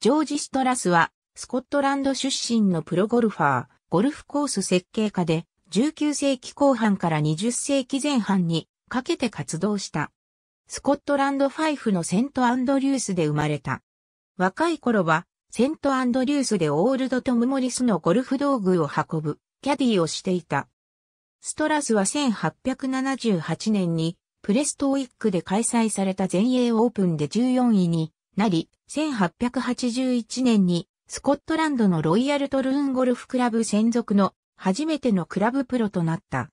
ジョージ・ストラスは、スコットランド出身のプロゴルファー、ゴルフコース設計家で、19世紀後半から20世紀前半にかけて活動した。スコットランドファイフのセントアンドリュースで生まれた。若い頃は、セントアンドリュースでオールドトム・モリスのゴルフ道具を運ぶ、キャディをしていた。ストラスは1878年に、プレストウィックで開催された全英オープンで14位になり、1881年にスコットランドのロイヤルトルーンゴルフクラブ専属の初めてのクラブプロとなった。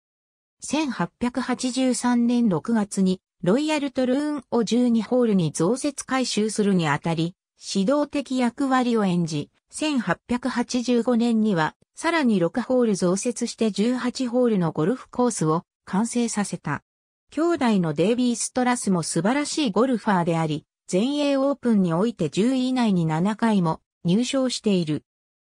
1883年6月にロイヤルトルーンを12ホールに増設改修するにあたり、指導的役割を演じ、1885年にはさらに6ホール増設して18ホールのゴルフコースを完成させた。兄弟のデイビー・ストラスも素晴らしいゴルファーであり、全英オープンにおいて10位以内に7回も入賞している。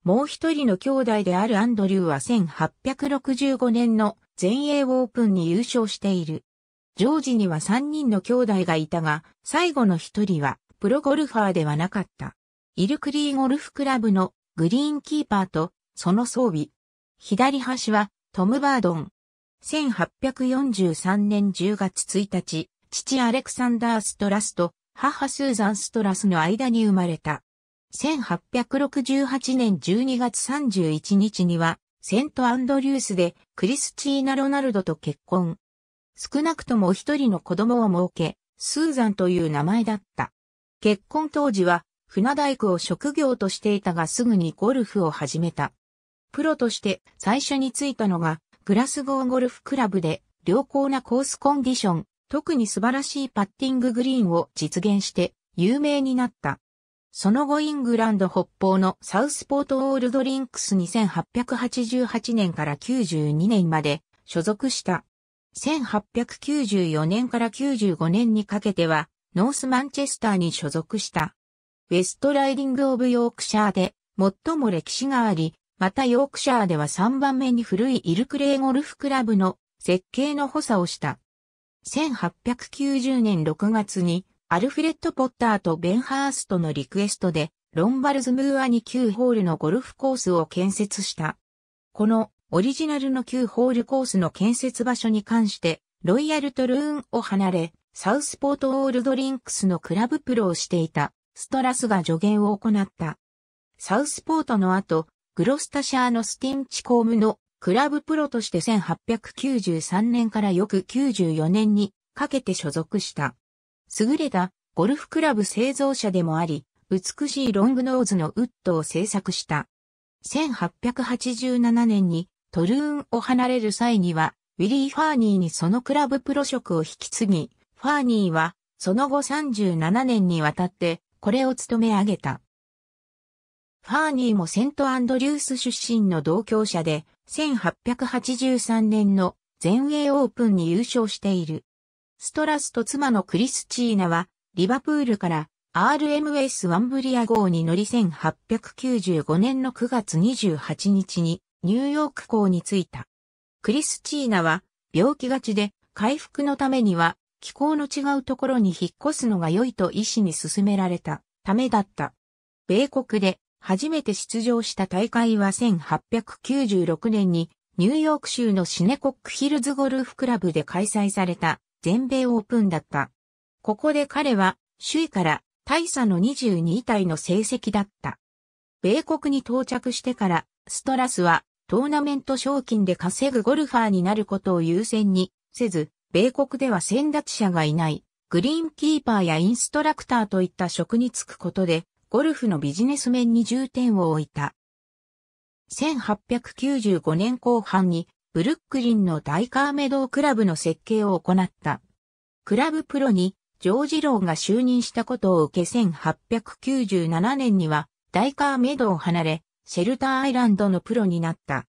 もう一人の兄弟であるアンドリューは1865年の全英オープンに優勝している。ジョージには3人の兄弟がいたが、最後の一人はプロゴルファーではなかった。イルクリーゴルフクラブのグリーンキーパーとその装備。左端はトム・バードン。1843年10月1日、父アレクサンダー・ストラスト、母スーザン・ストラスの間に生まれた。1868年12月31日には、セントアンドリュースでクリスチーナ・ロナルドと結婚。少なくとも一人の子供を設け、スーザンという名前だった。結婚当時は船大工を職業としていたがすぐにゴルフを始めた。プロとして最初についたのがグラスゴーゴルフクラブで良好なコースコンディション、特に素晴らしいパッティンググリーンを実現して有名になった。その後イングランド北方のサウスポートオールドリンクス2888年から92年まで所属した。1894年から95年にかけてはノースマンチェスターに所属した。ウェストライディング・オブ・ヨークシャーで最も歴史があり、またヨークシャーでは3番目に古いイルクレーゴルフクラブの設計の補佐をした。1890年6月に、アルフレッド・ポッターとベンハーストのリクエストで、ロンバルズ・ムーアに9ホールのゴルフコースを建設した。このオリジナルの9ホールコースの建設場所に関して、ロイヤルトルーンを離れ、サウスポートオールドリンクスのクラブプロをしていた、ストラスが助言を行った。サウスポートの後、グロスタシャーのスティンチコームのクラブプロとして1893年から翌94年にかけて所属した。優れたゴルフクラブ製造者でもあり、美しいロングノーズのウッドを製作した。1887年にトルーンを離れる際には、ウィリー・ファーニーにそのクラブプロ職を引き継ぎ、ファーニーはその後37年にわたってこれを務め上げた。ファーニーもセントアンドリュース出身の同郷者で、1883年の全英オープンに優勝している。ストラスと妻のクリスチーナは、リバプールから RMS ワンブリア号に乗り1895年の9月28日にニューヨーク港に着いた。クリスチーナは病気がちで回復のためには気候の違うところに引っ越すのが良いと医師に勧められたためだった。米国で初めて出場した大会は1896年にニューヨーク州のシネコックヒルズゴルフクラブで開催された全米オープンだった。ここで彼は首位から大差の22位タイの成績だった。米国に到着してからストラスはトーナメント賞金で稼ぐゴルファーになることを優先にせず、米国では先達者がいない、グリーンキーパーやインストラクターといった職に就くことで、ゴルフのビジネス面に重点を置いた。1895年後半にブルックリンの大カーメドークラブの設計を行った。クラブプロにジョージ・ローが就任したことを受け1897年には大カーメドを離れ、シェルターアイランドのプロになった。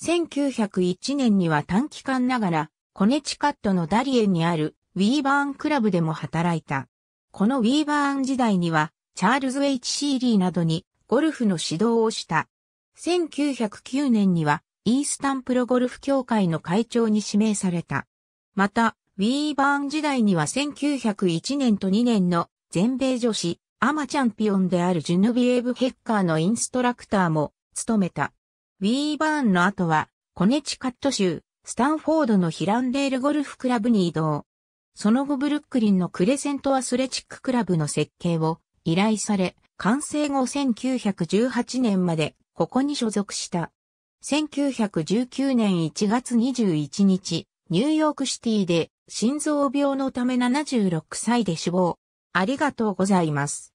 1901年には短期間ながら、コネチカットのダリエンにあるウィーバーンクラブでも働いた。このウィーバーン時代には、チャールズ・ H・ シーリーなどにゴルフの指導をした。1909年にはイースタンプロゴルフ協会の会長に指名された。また、ウィーバーン時代には1901年と2年の全米女子アマチャンピオンであるジュヌビエーブ・ヘッカーのインストラクターも務めた。ウィーバーンの後はコネチカット州スタンフォードのヒランデールゴルフクラブに移動。その後ブルックリンのクレセントアスレチッククラブの設計を依頼され、完成後1918年までここに所属した。1919年1月21日、ニューヨークシティで心臓病のため76歳で死亡。ありがとうございます。